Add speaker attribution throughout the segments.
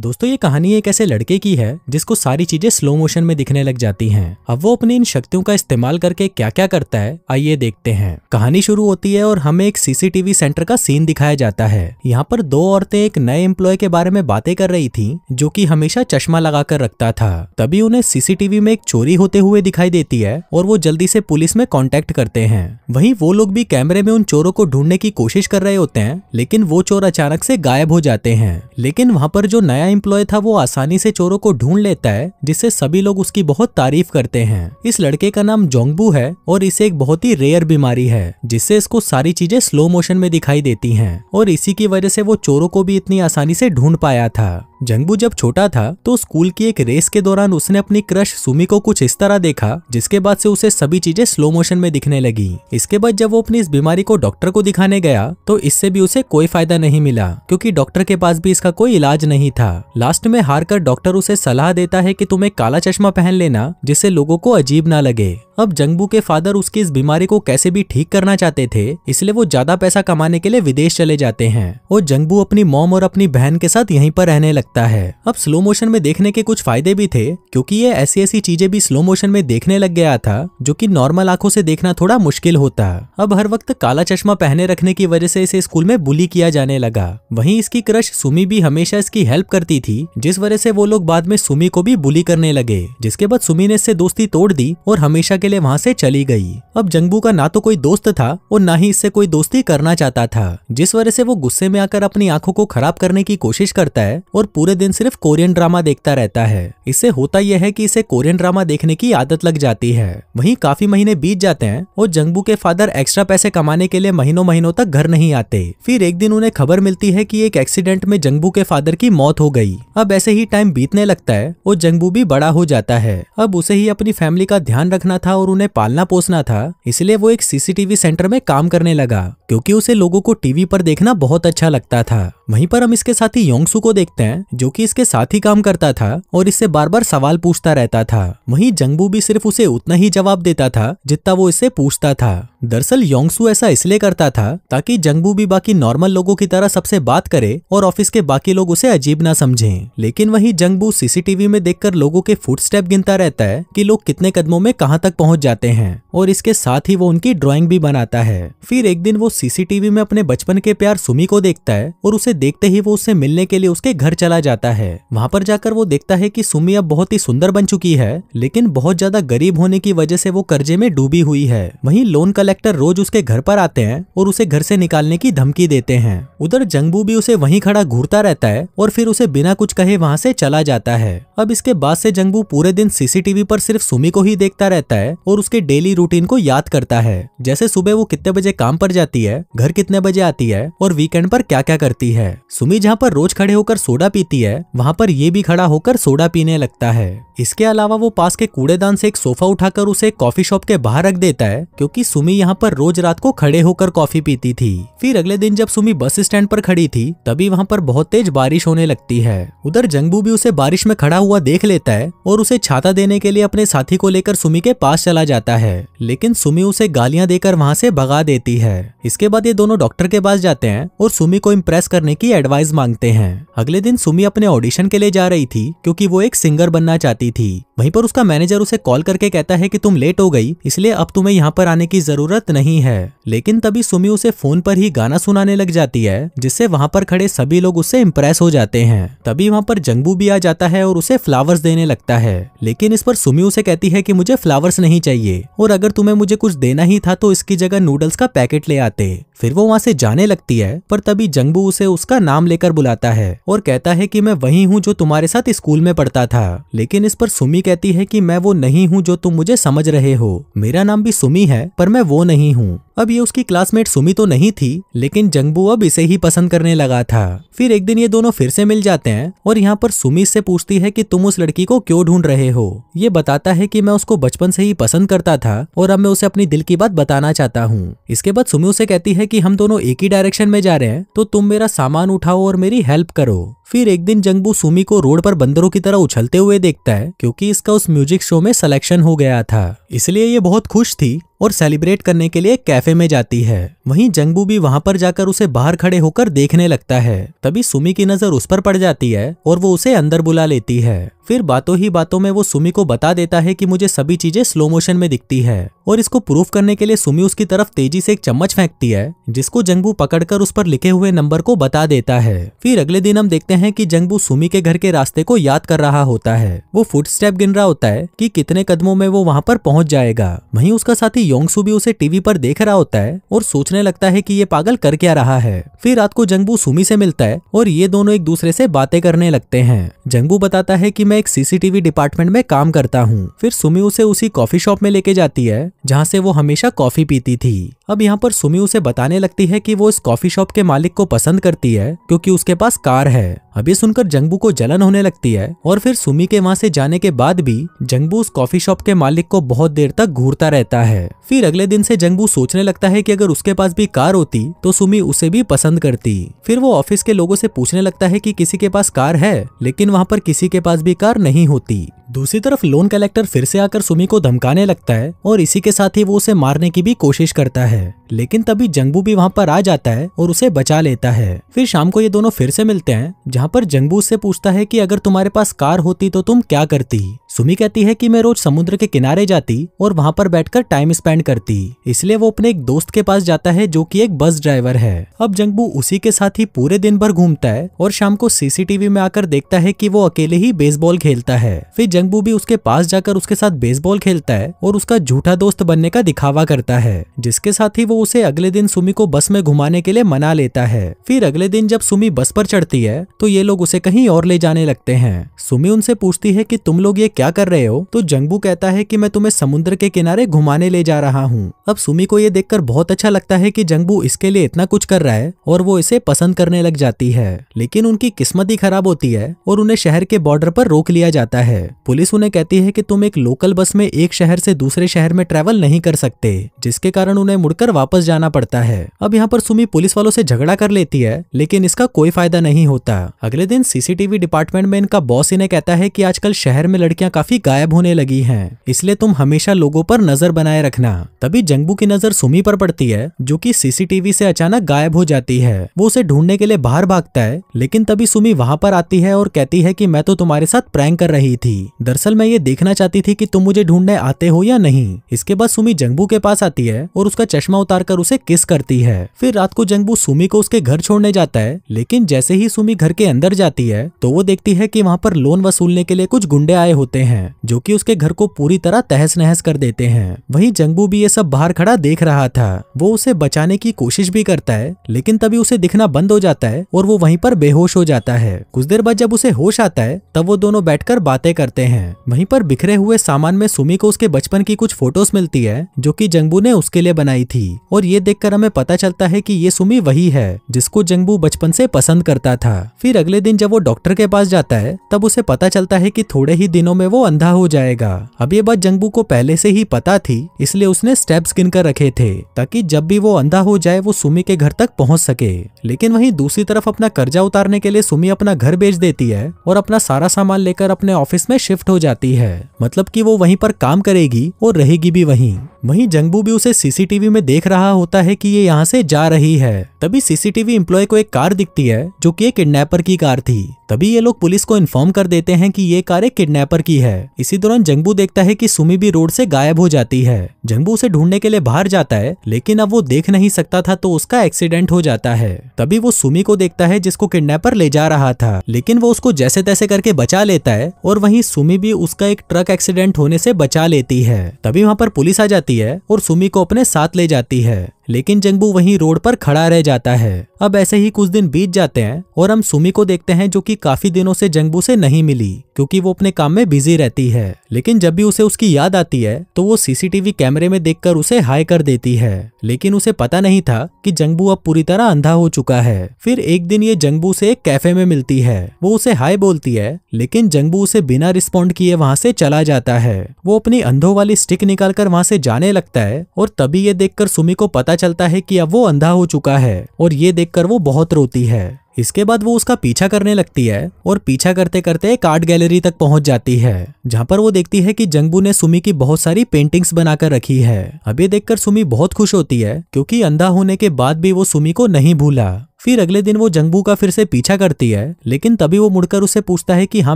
Speaker 1: दोस्तों ये कहानी एक ऐसे लड़के की है जिसको सारी चीजें स्लो मोशन में दिखने लग जाती हैं। अब वो अपनी इन शक्तियों का इस्तेमाल करके क्या क्या करता है आइए देखते हैं कहानी शुरू होती है और हमें एक सीसीटीवी सेंटर का सीन दिखाया जाता है यहाँ पर दो औरतें एक नए एम्प्लॉय के बारे में बातें कर रही थी जो की हमेशा चश्मा लगा रखता था तभी उन्हें सीसीटीवी में एक चोरी होते हुए दिखाई देती है और वो जल्दी से पुलिस में कॉन्टेक्ट करते हैं वही वो लोग भी कैमरे में उन चोरों को ढूंढने की कोशिश कर रहे होते हैं लेकिन वो चोर अचानक से गायब हो जाते हैं लेकिन वहाँ पर जो नया एम्प्लॉय था वो आसानी से चोरों को ढूंढ लेता है जिससे सभी लोग उसकी बहुत तारीफ करते हैं इस लड़के का नाम जोंगबू है और इसे एक बहुत ही रेयर बीमारी है जिससे इसको सारी चीजें स्लो मोशन में दिखाई देती है और इसी की वजह से वो चोरों को भी इतनी आसानी से ढूंढ पाया था जंगबू जब छोटा था तो स्कूल की एक रेस के दौरान उसने अपनी क्रश सुमी को कुछ इस तरह देखा जिसके बाद से उसे सभी चीजें स्लो मोशन में दिखने लगी इसके बाद जब वो अपनी इस बीमारी को डॉक्टर को दिखाने गया तो इससे भी उसे कोई फायदा नहीं मिला क्योंकि डॉक्टर के पास भी इसका कोई इलाज नहीं था लास्ट में हार कर डॉक्टर उसे सलाह देता है की तुम्हें काला चश्मा पहन लेना जिससे लोगो को अजीब ना लगे अब जंगबू के फादर उसकी इस बीमारी को कैसे भी ठीक करना चाहते थे इसलिए वो ज्यादा पैसा कमाने के लिए विदेश चले जाते हैं और जंगबू अपनी मोम और अपनी बहन के साथ यही पर रहने लगता सकता है अब स्लो मोशन में देखने के कुछ फायदे भी थे क्योंकि ये ऐसी ऐसी चीजें भी स्लो मोशन में देखने लग गया था जो कि नॉर्मल आंखों से देखना थोड़ा मुश्किल होता अब हर वक्त काला चश्मा पहने रखने की वजह से इसे स्कूल में बुली किया जाने लगा वही इसकी क्रश सुमी भी हमेशा इसकी हेल्प करती थी जिस वजह से वो लोग बाद में सुमी को भी बुली करने लगे जिसके बाद सुमी ने इससे दोस्ती तोड़ दी और हमेशा के लिए वहाँ से चली गई अब जंगबू का ना तो कोई दोस्त था और ना ही इससे कोई दोस्ती करना चाहता था जिस वजह से वो गुस्से में आकर अपनी आंखों को खराब करने की कोशिश करता है और पूरे दिन सिर्फ कोरियन ड्रामा देखता रहता है इससे होता यह है कि इसे कोरियन ड्रामा देखने की आदत लग जाती है वहीं काफी महीने बीत जाते हैं और जंगबू के फादर एक्स्ट्रा पैसे कमाने के लिए महीनों महीनों तक घर नहीं आते फिर एक दिन उन्हें खबर मिलती है की एक एक्सीडेंट में जंगबू के फादर की मौत हो गई अब ऐसे ही टाइम बीतने लगता है और जंगबू भी बड़ा हो जाता है अब उसे ही अपनी फैमिली का ध्यान रखना था और उन्हें पालना पोसना था इसलिए वो एक सीसीटीवी सेंटर में काम करने लगा क्योंकि उसे लोगों को टीवी पर देखना बहुत अच्छा लगता था वहीं पर हम इसके साथ ही योंगसू को देखते हैं जो कि इसके साथ ही काम करता था और इससे बार बार सवाल पूछता रहता था वहीं जंगबू भी सिर्फ उसे उतना ही जवाब देता था जितना वो इससे पूछता था दरअसल योंगसू ऐसा इसलिए करता था ताकि जंगबू भी बाकी नॉर्मल लोगों की तरह सबसे बात करे और ऑफिस के बाकी लोग उसे अजीब ना समझें लेकिन वही जंगबू सीसीटीवी में देखकर लोगों के फुटस्टेप गिनता रहता है कि लोग कितने कदमों में कहां तक पहुंच जाते हैं और इसके साथ ही वो उनकी ड्राइंग भी बनाता है फिर एक दिन वो सीसीटीवी में अपने बचपन के प्यार सुमी को देखता है और उसे देखते ही वो उससे मिलने के लिए उसके घर चला जाता है वहां पर जाकर वो देखता है कि सुमी अब बहुत ही सुंदर बन चुकी है लेकिन बहुत ज्यादा गरीब होने की वजह से वो कर्जे में डूबी हुई है वही लोन कलेक्टर रोज उसके घर पर आते हैं और उसे घर से निकालने की धमकी देते हैं उधर जंगबू भी उसे वही खड़ा घूरता रहता है और फिर उसे बिना कुछ कहे वहाँ से चला जाता है अब इसके बाद से जंगबू पूरे दिन सीसीटीवी पर सिर्फ सुमी को ही देखता रहता है और उसके डेली रूटीन को याद करता है जैसे सुबह वो कितने बजे काम पर जाती है घर कितने बजे आती है और वीकेंड पर क्या क्या करती है सुमी जहाँ पर रोज खड़े होकर सोडा पीती है वहाँ पर ये भी खड़ा होकर सोडा पीने लगता है इसके अलावा वो पास के कूड़ेदान से एक सोफा उठाकर उसे कॉफी शॉप के बाहर रख देता है क्योंकि सुमी यहाँ पर रोज रात को खड़े होकर कॉफी पीती थी फिर अगले दिन जब सुमी बस स्टैंड पर खड़ी थी तभी वहाँ पर बहुत तेज बारिश होने लगती है उधर जंगबू भी उसे बारिश में खड़ा हुआ देख लेता है और उसे छाता देने के लिए अपने साथी को लेकर सुमी के पास चला जाता है लेकिन सुमी उसे गालियां देकर वहां से भगा देती है इसके बाद ये दोनों डॉक्टर के पास जाते हैं और सुमी को इम्प्रेस करने की एडवाइस मांगते हैं अगले दिन सुमी अपने ऑडिशन के लिए जा रही थी क्योंकि वो एक सिंगर बनना चाहती थी वहीं पर उसका मैनेजर उसे कॉल करके कहता है कि तुम लेट हो गई इसलिए अब तुम्हें यहाँ पर आने की जरूरत नहीं है लेकिन तभी सुमी उसे फोन पर ही गाना सुनाने लग जाती है जिससे वहाँ पर खड़े सभी लोग उससे इम्प्रेस हो जाते हैं तभी वहाँ पर जंगबू भी आ जाता है और उसे फ्लावर्स देने लगता है लेकिन इस पर सुमी उसे कहती है की मुझे फ्लावर्स नहीं चाहिए और अगर तुम्हें मुझे कुछ देना ही था तो इसकी जगह नूडल्स का पैकेट ले आते फिर वो वहाँ से जाने लगती है पर तभी जंगबू उसे उसका नाम लेकर बुलाता है और कहता है कि मैं वही हूँ जो तुम्हारे साथ स्कूल में पढ़ता था लेकिन इस पर सुमी कहती है कि मैं वो नहीं हूँ जो तुम मुझे समझ रहे हो मेरा नाम भी सुमी है पर मैं वो नहीं हूँ अब ये उसकी क्लासमेट सुमी तो नहीं थी लेकिन जंगबू अब इसे ही पसंद करने लगा था फिर एक दिन ये दोनों फिर से मिल जाते हैं और यहाँ पर सुमी से पूछती है कि तुम उस लड़की को क्यों ढूंढ रहे हो ये बताता है कि मैं उसको बचपन से ही पसंद करता था और अब मैं उसे अपनी दिल की बात बताना चाहता हूँ इसके बाद सुमी उसे कहती है की हम दोनों एक ही डायरेक्शन में जा रहे हैं तो तुम मेरा सामान उठाओ और मेरी हेल्प करो फिर एक दिन जंगबू सुमी को रोड पर बंदरों की तरह उछलते हुए देखता है क्योंकि इसका उस म्यूजिक शो में सिलेक्शन हो गया था इसलिए ये बहुत खुश थी और सेलिब्रेट करने के लिए कैफे में जाती है वहीं जंगबू भी वहां पर जाकर उसे बाहर खड़े होकर देखने लगता है तभी सुमी की नजर उस पर पड़ जाती है और वो उसे अंदर बुला लेती है फिर बातों ही बातों में वो सुमी को बता देता है कि मुझे सभी चीजें स्लो मोशन में दिखती है और इसको प्रूफ करने के लिए सुमी उसकी तरफ तेजी से एक चम्मच फेंकती है जिसको जंगबू पकड़कर उस पर लिखे हुए नंबर को बता देता है फिर अगले दिन हम देखते हैं कि जंगबू सुमी के घर के रास्ते को याद कर रहा होता है वो फुटस्टेप गिन रहा होता है कि कितने कदमों में वो वहाँ पर पहुंच जाएगा वही उसका साथी योंगसू भी उसे टीवी पर देख रहा होता है और सोचने लगता है की ये पागल कर क्या रहा है फिर रात को जंगबू सुमी से मिलता है और ये दोनों एक दूसरे से बातें करने लगते हैं जंगबू बताता है की मैं एक सीसीटीवी डिपार्टमेंट में काम करता हूँ फिर सुमी उसे उसी कॉफी शॉप में लेके जाती है जहाँ से वो हमेशा कॉफी पीती थी अब यहाँ पर सुमी उसे बताने लगती है कि वो इस कॉफी शॉप के मालिक को पसंद करती है क्योंकि उसके पास कार है अभी सुनकर जंगबू को जलन होने लगती है और फिर सुमी के वहाँ से जाने के बाद भी जंगबू उस कॉफी शॉप के मालिक को बहुत देर तक घूरता रहता है फिर अगले दिन से जंगबू सोचने लगता है की अगर उसके पास भी कार होती तो सुमी उसे भी पसंद करती फिर वो ऑफिस के लोगों से पूछने लगता है कि किसी के पास कार है लेकिन वहाँ पर किसी के पास भी कार नहीं होती दूसरी तरफ लोन कलेक्टर फिर से आकर सुमी को धमकाने लगता है और इसी के साथ ही वो उसे मारने की भी कोशिश करता है लेकिन तभी जंगबू भी वहाँ पर आ जाता है और उसे बचा लेता है फिर शाम को ये दोनों फिर से मिलते हैं जहाँ पर जंगबू उससे पूछता है कि अगर तुम्हारे पास कार होती तो तुम क्या करती सुमी कहती है कि मैं रोज समुद्र के किनारे जाती और वहाँ पर बैठकर टाइम स्पेंड करती इसलिए वो अपने एक दोस्त के पास जाता है जो की एक बस ड्राइवर है अब जंगबू उसी के साथ ही पूरे दिन भर घूमता है और शाम को सीसीटीवी में आकर देखता है की वो अकेले ही बेसबॉल खेलता है फिर जंगबू भी उसके पास जाकर उसके साथ बेसबॉल खेलता है और उसका झूठा दोस्त बनने का दिखावा करता है जिसके साथ ही वो उसे अगले दिन सुमी को बस में घुमाने के लिए मना लेता है फिर अगले दिन जब सुमी बस पर चढ़ती है तो ये लोग उसे कहीं और ले जाने लगते हैं सुमी उनसे पूछती है की तुम लोग ये क्या कर रहे हो तो जंगबू कहता है की मैं तुम्हें समुद्र के किनारे घुमाने ले जा रहा हूँ अब सुमी को ये देख बहुत अच्छा लगता है की जंगबू इसके लिए इतना कुछ कर रहा है और वो इसे पसंद करने लग जाती है लेकिन उनकी किस्मत ही खराब होती है और उन्हें शहर के बॉर्डर पर रोक लिया जाता है पुलिस उन्हें कहती है कि तुम एक लोकल बस में एक शहर से दूसरे शहर में ट्रेवल नहीं कर सकते जिसके कारण उन्हें मुड़कर वापस जाना पड़ता है अब यहाँ पर सुमी पुलिस वालों से झगड़ा कर लेती है लेकिन इसका कोई फायदा नहीं होता अगले दिन सीसीटीवी डिपार्टमेंट में इनका बॉस इन्हें कहता है की आजकल शहर में लड़कियाँ काफी गायब होने लगी है इसलिए तुम हमेशा लोगों पर नजर बनाए रखना तभी जंगबू की नजर सुमी पर पड़ती है जो की सीसीटीवी से अचानक गायब हो जाती है वो उसे ढूंढने के लिए बाहर भागता है लेकिन तभी सुमी वहाँ पर आती है और कहती है की मैं तो तुम्हारे साथ प्रैंक कर रही थी दरअसल मैं ये देखना चाहती थी कि तुम मुझे ढूंढने आते हो या नहीं इसके बाद सुमी जंगबू के पास आती है और उसका चश्मा उतारकर उसे किस करती है फिर रात को जंगबू सुमी को उसके घर छोड़ने जाता है लेकिन जैसे ही सुमी घर के अंदर जाती है तो वो देखती है की वहाँ पर लोन वसूलने के लिए कुछ गुंडे आए होते हैं जो की उसके घर को पूरी तरह तहस नहस कर देते हैं वही जंगबू भी ये सब बाहर खड़ा देख रहा था वो उसे बचाने की कोशिश भी करता है लेकिन तभी उसे दिखना बंद हो जाता है और वो वहीं पर बेहोश हो जाता है कुछ देर बाद जब उसे होश आता है तब वो दोनों बैठकर बातें करते हैं हैं वहीं पर बिखरे हुए सामान में सुमी को उसके बचपन की कुछ फोटोज मिलती है जो की जंगबू ने उसके लिए बनाई थी और ये देखकर हमें पता चलता है की ये सुमी वही है जिसको जंगबू बचपन से पसंद करता था फिर अगले दिन जब वो डॉक्टर के पास जाता है तब उसे पता चलता है की थोड़े ही दिनों में वो अंधा हो जाएगा अब ये बात जंगबू को पहले से ही पता थी इसलिए उसने स्टेप गिन कर रखे थे ताकि जब भी वो अंधा हो जाए वो सुमी के घर तक पहुँच सके लेकिन वही दूसरी तरफ अपना कर्जा उतारने के लिए सुमी अपना घर बेच देती है और अपना सारा सामान लेकर अपने ऑफिस में शिफ्ट शिफ्ट हो जाती है मतलब कि वो वहीं पर काम करेगी और रहेगी भी वहीं वहीं जंगबू भी उसे सीसीटीवी में देख रहा होता है कि ये यहाँ से जा रही है तभी सीसीटीवी इम्प्लॉय को एक कार दिखती है जो कि एक किडनैपर की कार थी तभी ये लोग पुलिस को इन्फॉर्म कर देते हैं कि ये कार एक किडनैपर की है इसी दौरान जंगबू देखता है कि सुमी भी रोड से गायब हो जाती है जंगबू उसे ढूंढने के लिए बाहर जाता है लेकिन अब वो देख नहीं सकता था तो उसका एक्सीडेंट हो जाता है तभी वो सुमी को देखता है जिसको किडनैपर ले जा रहा था लेकिन वो उसको जैसे तैसे करके बचा लेता है और वही सुमी भी उसका एक ट्रक एक्सीडेंट होने से बचा लेती है तभी वहाँ पर पुलिस आ जाती जाती है और सुमी को अपने साथ ले जाती है लेकिन जंगबू वहीं रोड पर खड़ा रह जाता है अब ऐसे ही कुछ दिन बीत जाते हैं और हम सुमी को देखते हैं जो कि काफी दिनों से जंगबू से नहीं मिली क्योंकि वो अपने काम में बिजी रहती है लेकिन जब भी उसे उसकी याद आती है तो वो सीसीटीवी कैमरे में देखकर उसे हाई कर देती है लेकिन उसे पता नहीं था कि जंगबू अब पूरी तरह अंधा हो चुका है फिर एक दिन ये जंगबू से एक कैफे में मिलती है वो उसे हाय बोलती है लेकिन जंगबू उसे बिना रिस्पॉन्ड किए वहाँ से चला जाता है वो अपनी अंधो वाली स्टिक कर वहाँ से जाने लगता है और तभी ये देखकर सुमी को पता चलता है कि अब वो अंधा हो चुका है और ये देखकर वो बहुत रोती है इसके बाद वो उसका पीछा करने लगती है और पीछा करते करते एक आर्ट गैलरी तक पहुंच जाती है जहां पर वो देखती है कि जंगबू ने सुमी की बहुत सारी पेंटिंग्स बनाकर रखी है अब ये देखकर सुमी बहुत खुश होती है क्योंकि अंधा होने के बाद भी वो सुमी को नहीं भूला फिर अगले दिन वो जंगबू का फिर से पीछा करती है लेकिन तभी वो मुड़कर उसे पूछता है कि हाँ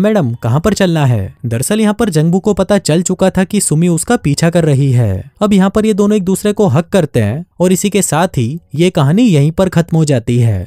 Speaker 1: मैडम कहाँ पर चलना है दरअसल यहाँ पर जंगबू को पता चल चुका था कि सुमी उसका पीछा कर रही है अब यहाँ पर ये दोनों एक दूसरे को हक करते हैं और इसी के साथ ही ये कहानी यहीं पर खत्म हो जाती है